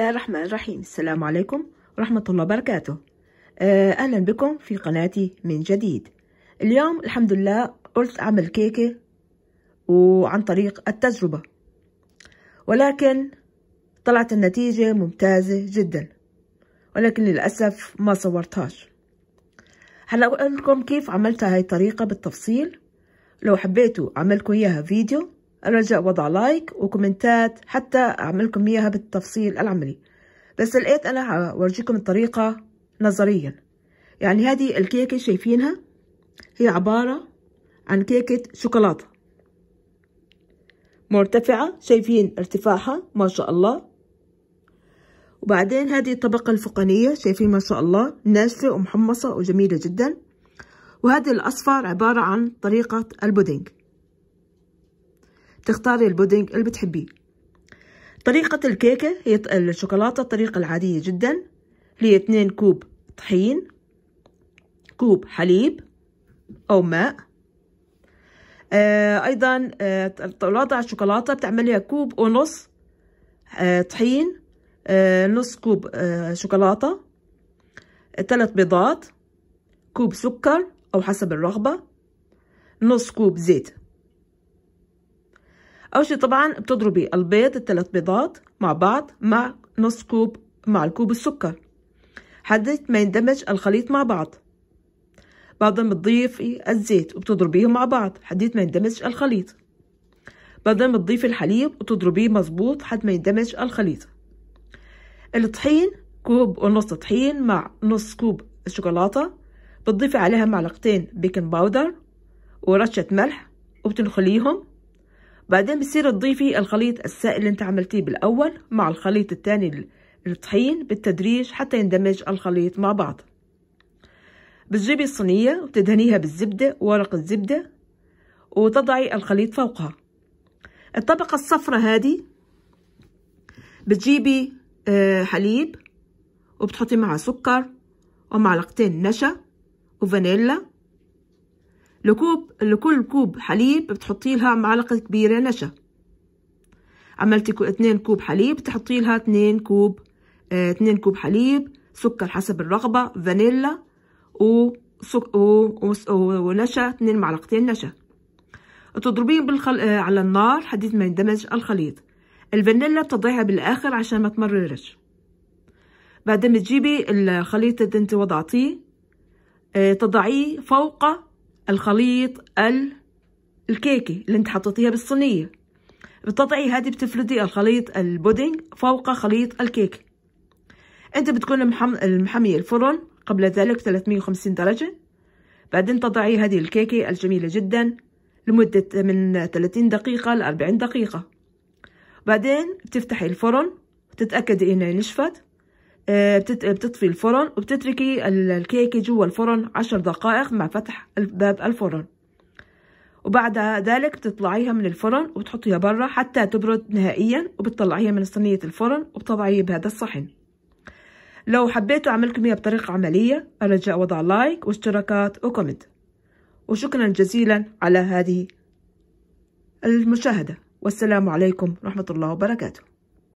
الله الرحمن الرحيم السلام عليكم ورحمة الله وبركاته آه، أهلا بكم في قناتي من جديد اليوم الحمد لله قلت أعمل كيكة وعن طريق التجربة ولكن طلعت النتيجة ممتازة جدا ولكن للأسف ما صورتهاش هلا أقول لكم كيف عملت هاي الطريقة بالتفصيل لو حبيتوا عملكم إياها فيديو الرجاء وضع لايك وكومنتات حتى أعملكم إياها بالتفصيل العملي بس لقيت أنا هورجيكم الطريقة نظريا يعني هذه الكيكة شايفينها هي عبارة عن كيكة شوكولاتة مرتفعة شايفين ارتفاعها ما شاء الله وبعدين هذه الطبقة الفوقانية شايفين ما شاء الله ناشفة ومحمصة وجميلة جدا وهذه الأصفر عبارة عن طريقة البودينج تختاري البودينج اللي بتحبيه طريقة الكيكة هي الشوكولاتة الطريقة العادية جدا هي اتنين كوب طحين كوب حليب أو ماء آه أيضا آه الوضع الشوكولاتة بتعمليها كوب ونص آه طحين آه نص كوب آه شوكولاتة ثلاث بيضات كوب سكر أو حسب الرغبة نص كوب زيت اول شيء طبعا بتضربي البيض الثلاث بيضات مع بعض مع نص كوب مع الكوب السكر حتى ما يندمج الخليط مع بعض بعدين بتضيفي الزيت وبتضربيهم مع بعض حديت ما يندمج الخليط بعدين بتضيفي الحليب وتضربيه مظبوط حتى ما يندمج الخليط الطحين كوب ونص طحين مع نص كوب الشوكولاتة بتضيفي عليها معلقتين بيكنج باودر ورشة ملح وبتنخليهم بعدين بتصير تضيفي الخليط السائل اللي انت عملتيه بالاول مع الخليط الثاني الطحين بالتدريج حتى يندمج الخليط مع بعض بتجيبي الصينية وتدهنيها بالزبدة ورق زبدة وتضعي الخليط فوقها الطبقة الصفرة هذه بتجيبي آه، حليب وبتحطي معها سكر ومعلقتين نشا وفانيلا لكوب لكل كوب حليب بتحطي لها معلقة كبيرة نشا عملتي اتنين كوب حليب تحطي لها اتنين كوب آه، اثنين اتنين كوب حليب سكر حسب الرغبة فانيلا و ونشا اتنين معلقتين نشا تضربين بالخل... آه، على النار حديد ما يندمج الخليط الفانيلا بتضيعها بالاخر عشان ما تمررش بعد ما تجيبي الخليط اللي انت وضعتيه آه، تضعيه فوق الخليط ال الكيكي اللي انت حطيتيها بالصينية بتضعي هذه بتفردي الخليط البودينج فوق خليط الكيك انت بتكون المحم... المحمية الفرن قبل ذلك 350 درجة بعدين تضعي هذه الكيكة الجميلة جدا لمدة من 30 دقيقة ل 40 دقيقة بعدين بتفتحي الفرن تتأكدي انها نشفت آه، آه، بتطفي الفرن وبتتركي الكيكة جوا الفرن عشر دقائق مع فتح باب الفرن وبعد ذلك بتطلعيها من الفرن وتحطيها برا حتى تبرد نهائيا وبتطلعيها من صينية الفرن وبتضعيها بهذا الصحن لو حبيتوا أعملكم إياها بطريقة عملية الرجاء وضع لايك واشتراكات وكومنت وشكرا جزيلا على هذه المشاهدة والسلام عليكم ورحمة الله وبركاته